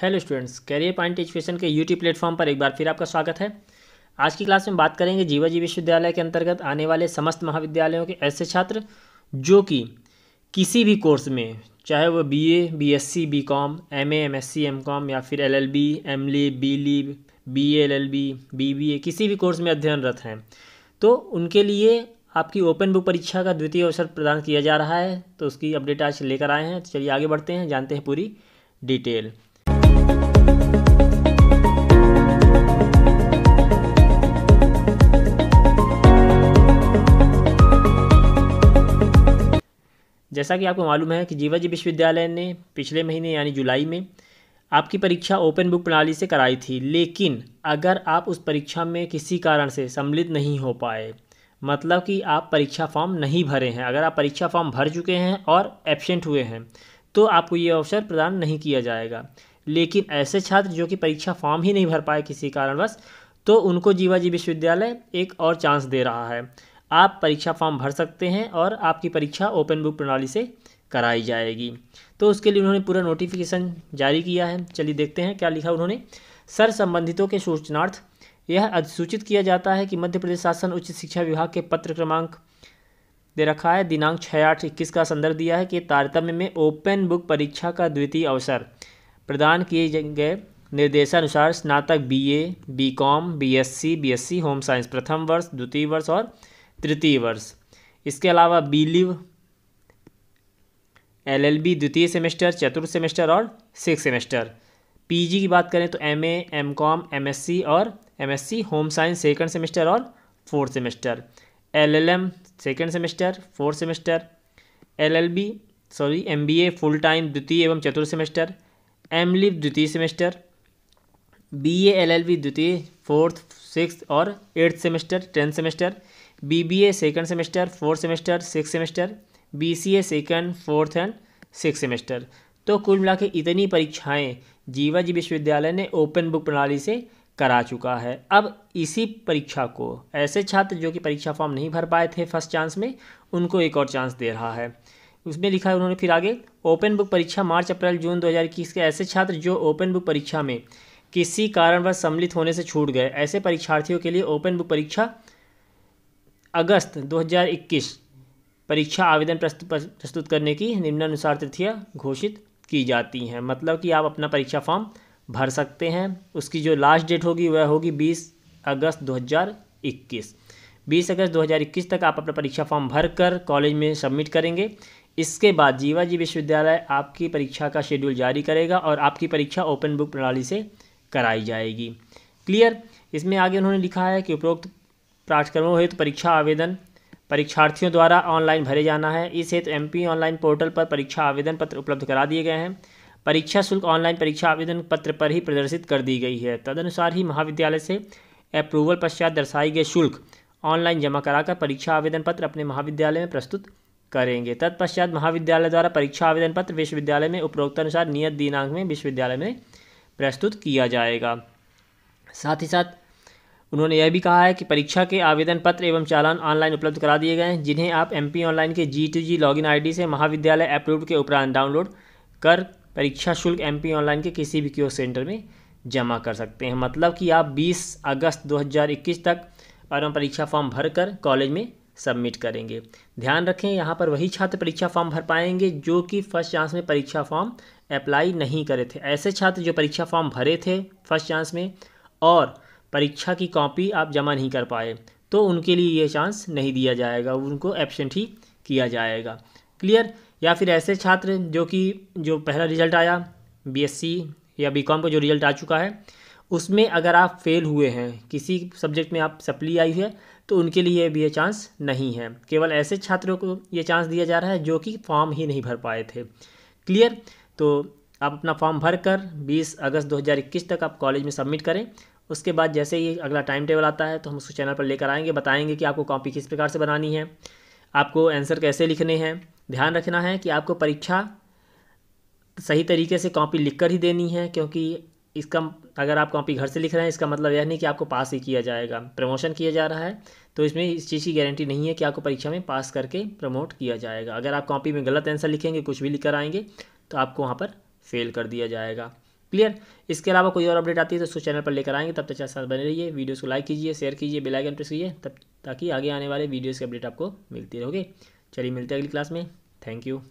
hello students career point education के YouTube platform पर एक बार फिर आपका स्वागत है आज की क्लास में बात करेंगे जीवाजी विश्वविद्यालय के अंतर्गत आने वाले समस्त महाविद्यालयों के ऐसे छात्र जो कि किसी भी कोर्स में चाहे वह BA, BSc, BCom, MA, MSc, MCom या फिर L B B B A किसी भी कोर्स में अध्ययनरत हैं तो उनके लिए आपकी ओपन बुक परीक्षा का द्वितीय अवसर प्रदान किया जा रहा है तो उसकी अपडेट आज लेकर आए हैं तो चलिए आगे बढ़ते हैं जानते हैं पूरी डिटेल जैसा कि आपको मालूम है कि जीवाजी विश्वविद्यालय ने पिछले महीने यानी जुलाई में आपकी परीक्षा ओपन बुक प्रणाली से कराई थी लेकिन अगर आप उस परीक्षा में किसी कारण से सम्मिलित नहीं हो पाए मतलब कि आप परीक्षा फॉर्म नहीं भरे हैं अगर आप परीक्षा फॉर्म भर चुके हैं और एबसेंट हुए हैं तो आपको ये अवसर प्रदान नहीं किया जाएगा लेकिन ऐसे छात्र जो कि परीक्षा फॉर्म ही नहीं भर पाए किसी कारणवश तो उनको जीवा जी विश्वविद्यालय एक और चांस दे रहा है आप परीक्षा फॉर्म भर सकते हैं और आपकी परीक्षा ओपन बुक प्रणाली से कराई जाएगी तो उसके लिए उन्होंने पूरा नोटिफिकेशन जारी किया है चलिए देखते हैं क्या लिखा उन्होंने सर संबंधितों के सूचनार्थ यह अधिसूचित किया जाता है कि मध्य प्रदेश शासन उच्च शिक्षा विभाग के पत्र क्रमांक दे रखा है दिनांक छः आठ इक्कीस का संदर्भ दिया है कि तारतम्य में ओपन बुक परीक्षा का द्वितीय अवसर प्रदान किए गए निर्देशानुसार स्नातक BA, BCom, BSc, BSc home science प्रथम वर्ष द्वितीय वर्ष और तृतीय वर्ष इसके अलावा बी लिव एलएलबी द्वितीय सेमेस्टर चतुर्थ सेमेस्टर और सिक्स सेमेस्टर पीजी की बात करें तो एमए, एमकॉम, एमएससी और MSc home science second semester और fourth semester LLM second semester fourth semester LLB sorry MBA full time द्वितीय एवं चतुर्थ सेमेस्टर एम लिव द्वितीय semester B A L L B द्वितीय फोर्थ सिक्स और eighth semester tenth semester B B A second semester fourth semester six semester B C A second fourth and six semester तो कुल मिला के इतनी परीक्षाएं जी विश्वविद्यालय ने ओपन बुक प्रणाली से करा चुका है अब इसी परीक्षा को ऐसे छात्र जो कि परीक्षा फॉर्म नहीं भर पाए थे फर्स्ट चांस में उनको एक और चांस दे रहा है उसमें लिखा है उन्होंने फिर आगे ओपन बुक परीक्षा मार्च अप्रैल जून 2021 के ऐसे छात्र जो ओपन बुक परीक्षा में किसी कारणवश सम्मिलित होने से छूट गए ऐसे परीक्षार्थियों के लिए ओपन बुक परीक्षा अगस्त 2021 परीक्षा आवेदन प्रस्तुत करने की निम्नानुसार तिथियाँ घोषित की जाती हैं मतलब कि आप अपना परीक्षा फॉर्म भर सकते हैं उसकी जो लास्ट डेट होगी वह होगी बीस अगस्त 2021 20 अगस्त 2021 तक आप अपना परीक्षा फॉर्म भर कर कॉलेज में सबमिट करेंगे इसके बाद जीवा जी विश्वविद्यालय आपकी परीक्षा का शेड्यूल जारी करेगा और आपकी परीक्षा ओपन बुक प्रणाली से कराई जाएगी क्लियर इसमें आगे उन्होंने लिखा है कि उपरोक्त पाठ्यक्रमों हेतु तो परीक्षा आवेदन परीक्षार्थियों द्वारा ऑनलाइन भरे जाना है इस हेतु तो एमपी ऑनलाइन पोर्टल पर परीक्षा आवेदन पत्र उपलब्ध करा दिए गए हैं परीक्षा शुल्क ऑनलाइन परीक्षा आवेदन पत्र पर ही प्रदर्शित कर दी गई है तदनुसार ही महाविद्यालय से अप्रूवल पश्चात दर्शाई गए शुल्क ऑनलाइन जमा कराकर परीक्षा आवेदन पत्र अपने महाविद्यालय में प्रस्तुत करेंगे तत्पश्चात महाविद्यालय द्वारा परीक्षा आवेदन पत्र विश्वविद्यालय में अनुसार नियत दिनांक में विश्वविद्यालय में प्रस्तुत किया जाएगा साथ ही साथ उन्होंने यह भी कहा है कि परीक्षा के आवेदन पत्र एवं चालान ऑनलाइन उपलब्ध करा दिए गए हैं जिन्हें आप एम ऑनलाइन के G two G login ID से महाविद्यालय अप्रूव के उपरांत डाउनलोड कर परीक्षा शुल्क एम ऑनलाइन के किसी भी क्यों सेंटर में जमा कर सकते हैं मतलब कि आप 20 अगस्त 2021 तक और परीक्षा फॉर्म भरकर कॉलेज में सबमिट करेंगे ध्यान रखें यहाँ पर वही छात्र परीक्षा फॉर्म भर पाएंगे जो कि फर्स्ट चांस में परीक्षा फॉर्म अप्लाई नहीं करे थे ऐसे छात्र जो परीक्षा फॉर्म भरे थे फर्स्ट चांस में और परीक्षा की कॉपी आप जमा नहीं कर पाए तो उनके लिए ये चांस नहीं दिया जाएगा उनको एबसेंट ही किया जाएगा क्लियर या फिर ऐसे छात्र जो कि जो पहला रिजल्ट आया बी या बी का जो रिजल्ट आ चुका है उसमें अगर आप फेल हुए हैं किसी सब्जेक्ट में आप सप्ली आई है तो उनके लिए भी ये चांस नहीं है केवल ऐसे छात्रों को ये चांस दिया जा रहा है जो कि फॉर्म ही नहीं भर पाए थे क्लियर तो आप अपना फॉर्म भर कर बीस अगस्त 2021 तक आप कॉलेज में सबमिट करें उसके बाद जैसे ही अगला टाइम टेबल आता है तो हम उसको चैनल पर लेकर आएंगे बताएंगे कि आपको कॉपी किस प्रकार से बनानी है आपको आंसर कैसे लिखने हैं ध्यान रखना है कि आपको परीक्षा सही तरीके से कॉपी लिख कर ही देनी है क्योंकि इसका अगर आप कॉपी घर से लिख रहे हैं इसका मतलब यह नहीं कि आपको पास ही किया जाएगा प्रमोशन किया जा रहा है तो इसमें इस चीज़ की गारंटी नहीं है कि आपको परीक्षा में पास करके प्रमोट किया जाएगा अगर आप कॉपी में गलत आंसर लिखेंगे कुछ भी लिख कर आएंगे तो आपको वहाँ पर फेल कर दिया जाएगा क्लियर इसके अलावा कोई और अपडेट आती है तो उसको चैनल पर लेकर आएंगे तब तक चार साथ बने रहिए वीडियोस को लाइक कीजिए शेयर कीजिए बेल आइकन प्रेस कीजिए तब ताकि आगे आने वाले वीडियोस की अपडेट आपको मिलती रहोगे चलिए मिलते हैं अगली क्लास में थैंक यू